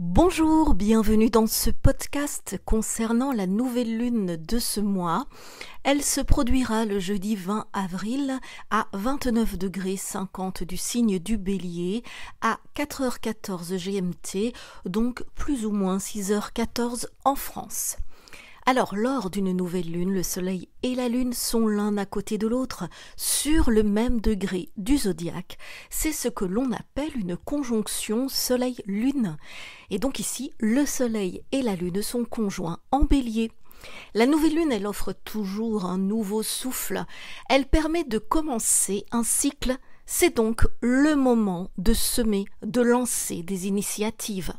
Bonjour, bienvenue dans ce podcast concernant la nouvelle lune de ce mois. Elle se produira le jeudi 20 avril à 29 degrés 50 du signe du Bélier à 4h14 GMT, donc plus ou moins 6h14 en France. Alors, lors d'une nouvelle lune, le soleil et la lune sont l'un à côté de l'autre, sur le même degré du zodiaque. C'est ce que l'on appelle une conjonction soleil-lune. Et donc ici, le soleil et la lune sont conjoints en bélier. La nouvelle lune, elle offre toujours un nouveau souffle. Elle permet de commencer un cycle. C'est donc le moment de semer, de lancer des initiatives.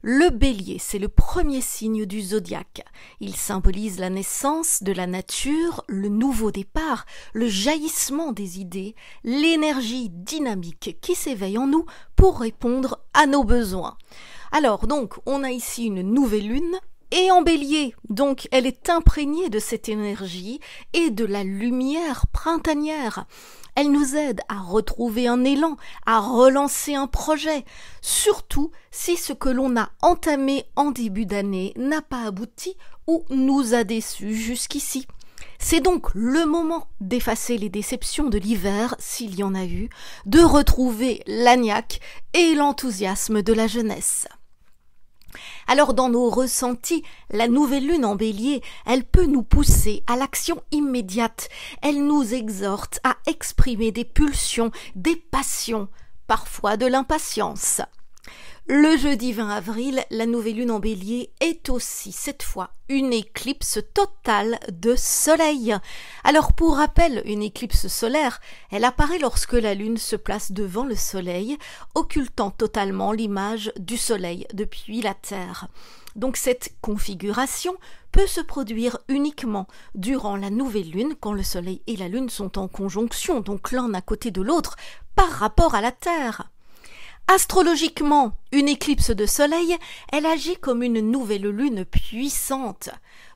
Le bélier, c'est le premier signe du zodiaque. Il symbolise la naissance de la nature, le nouveau départ, le jaillissement des idées, l'énergie dynamique qui s'éveille en nous pour répondre à nos besoins. Alors donc, on a ici une nouvelle lune et en bélier. Donc elle est imprégnée de cette énergie et de la lumière printanière. Elle nous aide à retrouver un élan, à relancer un projet, surtout si ce que l'on a entamé en début d'année n'a pas abouti ou nous a déçus jusqu'ici. C'est donc le moment d'effacer les déceptions de l'hiver, s'il y en a eu, de retrouver l'agnac et l'enthousiasme de la jeunesse. Alors dans nos ressentis, la nouvelle lune en bélier, elle peut nous pousser à l'action immédiate, elle nous exhorte à exprimer des pulsions, des passions, parfois de l'impatience. Le jeudi 20 avril, la nouvelle lune en bélier est aussi cette fois une éclipse totale de soleil. Alors pour rappel, une éclipse solaire, elle apparaît lorsque la lune se place devant le soleil, occultant totalement l'image du soleil depuis la Terre. Donc cette configuration peut se produire uniquement durant la nouvelle lune, quand le soleil et la lune sont en conjonction, donc l'un à côté de l'autre, par rapport à la Terre. Astrologiquement, une éclipse de soleil, elle agit comme une nouvelle lune puissante.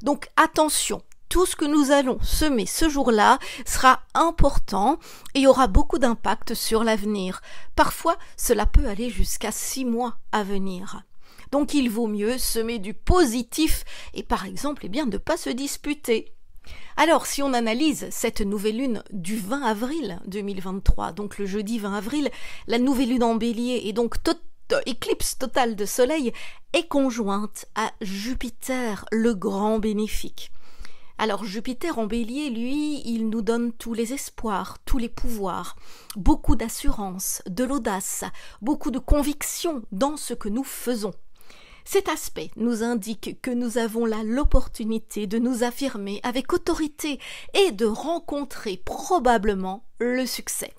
Donc attention, tout ce que nous allons semer ce jour-là sera important et aura beaucoup d'impact sur l'avenir. Parfois, cela peut aller jusqu'à six mois à venir. Donc il vaut mieux semer du positif et par exemple, eh bien, ne pas se disputer. Alors, si on analyse cette nouvelle lune du 20 avril 2023, donc le jeudi 20 avril, la nouvelle lune en bélier et donc euh, éclipse totale de Soleil est conjointe à Jupiter, le grand bénéfique. Alors Jupiter en bélier, lui, il nous donne tous les espoirs, tous les pouvoirs, beaucoup d'assurance, de l'audace, beaucoup de conviction dans ce que nous faisons. Cet aspect nous indique que nous avons là l'opportunité de nous affirmer avec autorité et de rencontrer probablement le succès.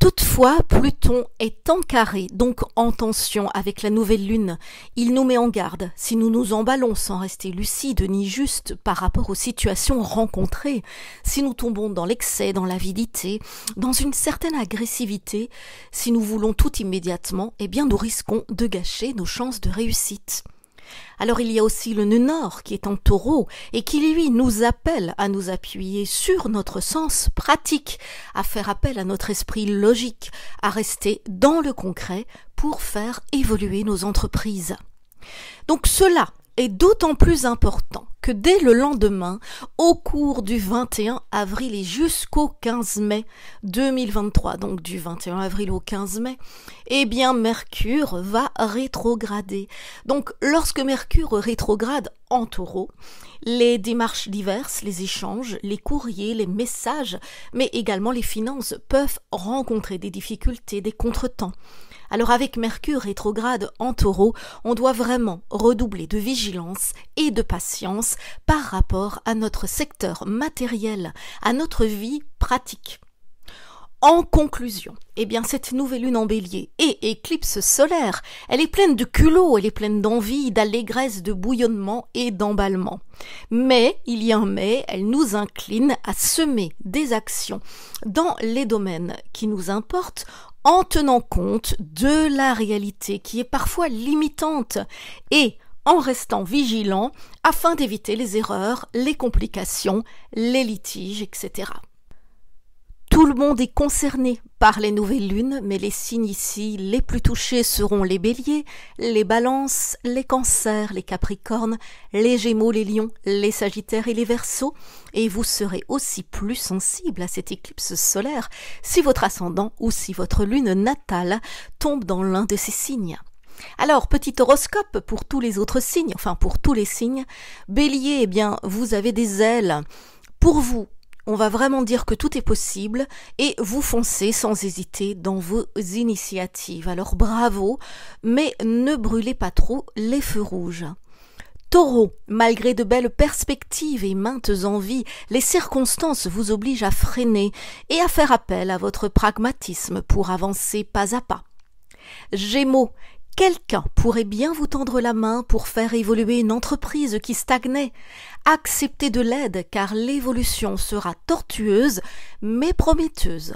Toutefois, Pluton est en carré, donc en tension avec la nouvelle lune. Il nous met en garde. Si nous nous emballons sans rester lucides ni justes par rapport aux situations rencontrées, si nous tombons dans l'excès, dans l'avidité, dans une certaine agressivité, si nous voulons tout immédiatement, eh bien nous risquons de gâcher nos chances de réussite. Alors il y a aussi le nœud nord qui est en taureau et qui lui nous appelle à nous appuyer sur notre sens pratique, à faire appel à notre esprit logique, à rester dans le concret pour faire évoluer nos entreprises. Donc cela est d'autant plus important que dès le lendemain, au cours du 21 avril et jusqu'au 15 mai 2023, donc du 21 avril au 15 mai, eh bien Mercure va rétrograder. Donc lorsque Mercure rétrograde en taureau, les démarches diverses, les échanges, les courriers, les messages, mais également les finances peuvent rencontrer des difficultés, des contretemps. Alors avec Mercure rétrograde en taureau, on doit vraiment redoubler de vigilance et de patience par rapport à notre secteur matériel, à notre vie pratique. En conclusion, eh bien cette nouvelle lune en bélier et éclipse solaire, elle est pleine de culot, elle est pleine d'envie, d'allégresse, de bouillonnement et d'emballement. Mais, il y a un mais, elle nous incline à semer des actions dans les domaines qui nous importent en tenant compte de la réalité qui est parfois limitante et en restant vigilant afin d'éviter les erreurs, les complications, les litiges, etc. Tout le monde est concerné par les nouvelles lunes, mais les signes ici les plus touchés seront les béliers, les balances, les cancers, les capricornes, les gémeaux, les lions, les sagittaires et les verseaux. et vous serez aussi plus sensible à cette éclipse solaire si votre ascendant ou si votre lune natale tombe dans l'un de ces signes. Alors, petit horoscope pour tous les autres signes, enfin pour tous les signes. Bélier, eh bien, vous avez des ailes. Pour vous, on va vraiment dire que tout est possible et vous foncez sans hésiter dans vos initiatives. Alors bravo, mais ne brûlez pas trop les feux rouges. Taureau, malgré de belles perspectives et maintes envies, les circonstances vous obligent à freiner et à faire appel à votre pragmatisme pour avancer pas à pas. Gémeaux, Quelqu'un pourrait bien vous tendre la main pour faire évoluer une entreprise qui stagnait. Acceptez de l'aide car l'évolution sera tortueuse mais prometteuse.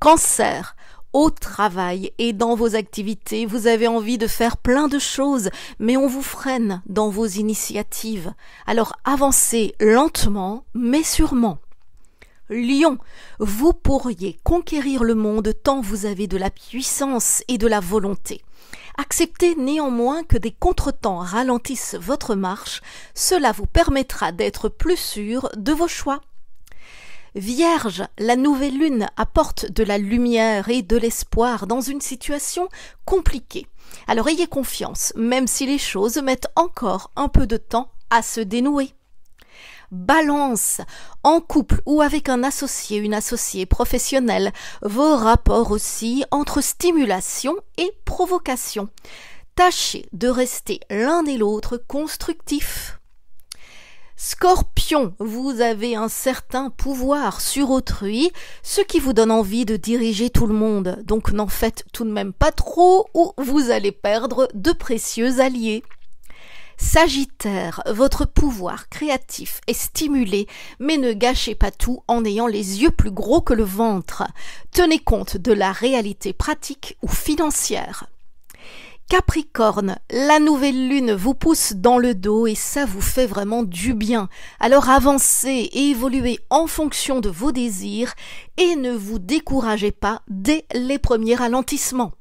Cancer. Au travail et dans vos activités, vous avez envie de faire plein de choses, mais on vous freine dans vos initiatives. Alors avancez lentement, mais sûrement lion. Vous pourriez conquérir le monde tant vous avez de la puissance et de la volonté. Acceptez néanmoins que des contretemps ralentissent votre marche, cela vous permettra d'être plus sûr de vos choix. Vierge, la nouvelle lune apporte de la lumière et de l'espoir dans une situation compliquée. Alors ayez confiance, même si les choses mettent encore un peu de temps à se dénouer. Balance en couple ou avec un associé, une associée professionnelle, vos rapports aussi entre stimulation et provocation. Tâchez de rester l'un et l'autre constructifs. Scorpion, vous avez un certain pouvoir sur autrui, ce qui vous donne envie de diriger tout le monde. Donc n'en faites tout de même pas trop ou vous allez perdre de précieux alliés. Sagittaire, votre pouvoir créatif est stimulé, mais ne gâchez pas tout en ayant les yeux plus gros que le ventre. Tenez compte de la réalité pratique ou financière. Capricorne, la nouvelle lune vous pousse dans le dos et ça vous fait vraiment du bien. Alors avancez et évoluez en fonction de vos désirs et ne vous découragez pas dès les premiers ralentissements.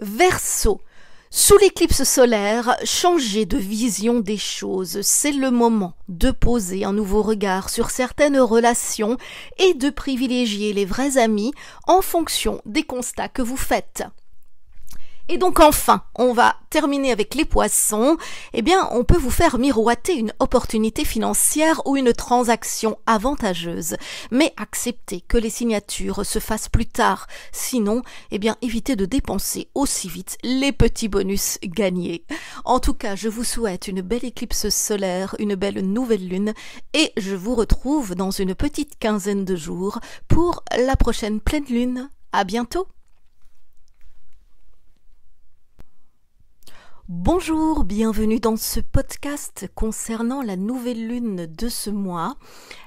Verseau, sous l'éclipse solaire, changer de vision des choses. C'est le moment de poser un nouveau regard sur certaines relations et de privilégier les vrais amis en fonction des constats que vous faites. Et donc enfin, on va terminer avec les poissons. Eh bien, on peut vous faire miroiter une opportunité financière ou une transaction avantageuse, mais acceptez que les signatures se fassent plus tard. Sinon, eh bien, évitez de dépenser aussi vite les petits bonus gagnés. En tout cas, je vous souhaite une belle éclipse solaire, une belle nouvelle lune, et je vous retrouve dans une petite quinzaine de jours pour la prochaine pleine lune. À bientôt! Bonjour, bienvenue dans ce podcast concernant la nouvelle lune de ce mois.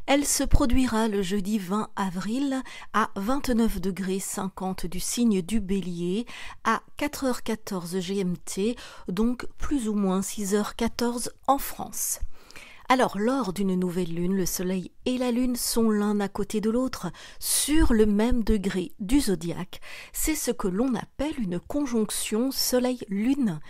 Elle se produira le jeudi 20 avril à 29 degrés 50 du signe du bélier à 4h14 GMT, donc plus ou moins 6h14 en France. Alors, lors d'une nouvelle lune, le Soleil et la Lune sont l'un à côté de l'autre, sur le même degré du zodiaque. C'est ce que l'on appelle une conjonction Soleil-Lune.